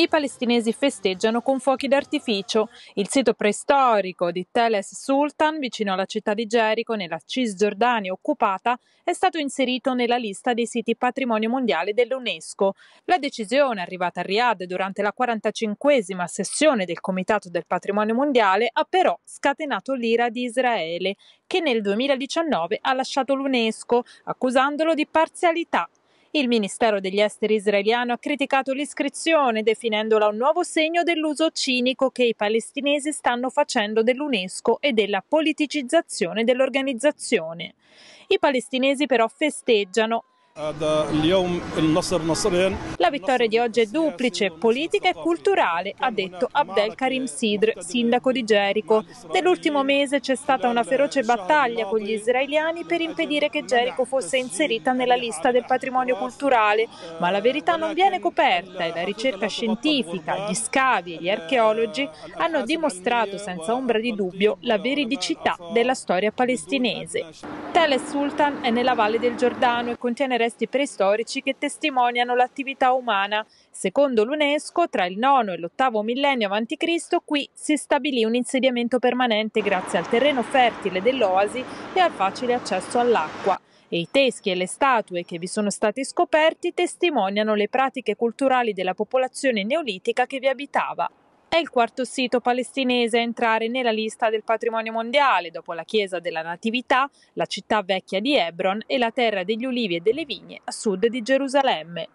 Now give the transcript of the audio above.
I palestinesi festeggiano con fuochi d'artificio. Il sito preistorico di Teles Sultan, vicino alla città di Gerico, nella Cisgiordania occupata, è stato inserito nella lista dei siti patrimonio mondiale dell'UNESCO. La decisione, arrivata a Riyadh durante la 45esima sessione del Comitato del Patrimonio Mondiale, ha però scatenato l'ira di Israele, che nel 2019 ha lasciato l'UNESCO, accusandolo di parzialità il Ministero degli Esteri israeliano ha criticato l'iscrizione, definendola un nuovo segno dell'uso cinico che i palestinesi stanno facendo dell'UNESCO e della politicizzazione dell'organizzazione. I palestinesi però festeggiano eh, la vittoria di oggi è duplice, politica e culturale, ha detto Abdel Karim Sidr, sindaco di Gerico. Nell'ultimo mese c'è stata una feroce battaglia con gli israeliani per impedire che Gerico fosse inserita nella lista del patrimonio culturale, ma la verità non viene coperta e la ricerca scientifica, gli scavi e gli archeologi hanno dimostrato senza ombra di dubbio la veridicità della storia palestinese. Tel Sultan è nella valle del Giordano e contiene resti preistorici che testimoniano l'attività umana. Secondo l'UNESCO, tra il IX e l'VIII millennio a.C., qui si stabilì un insediamento permanente grazie al terreno fertile dell'oasi e al facile accesso all'acqua e i teschi e le statue che vi sono stati scoperti testimoniano le pratiche culturali della popolazione neolitica che vi abitava. È il quarto sito palestinese a entrare nella lista del patrimonio mondiale, dopo la chiesa della Natività, la città vecchia di Hebron e la terra degli ulivi e delle vigne a sud di Gerusalemme.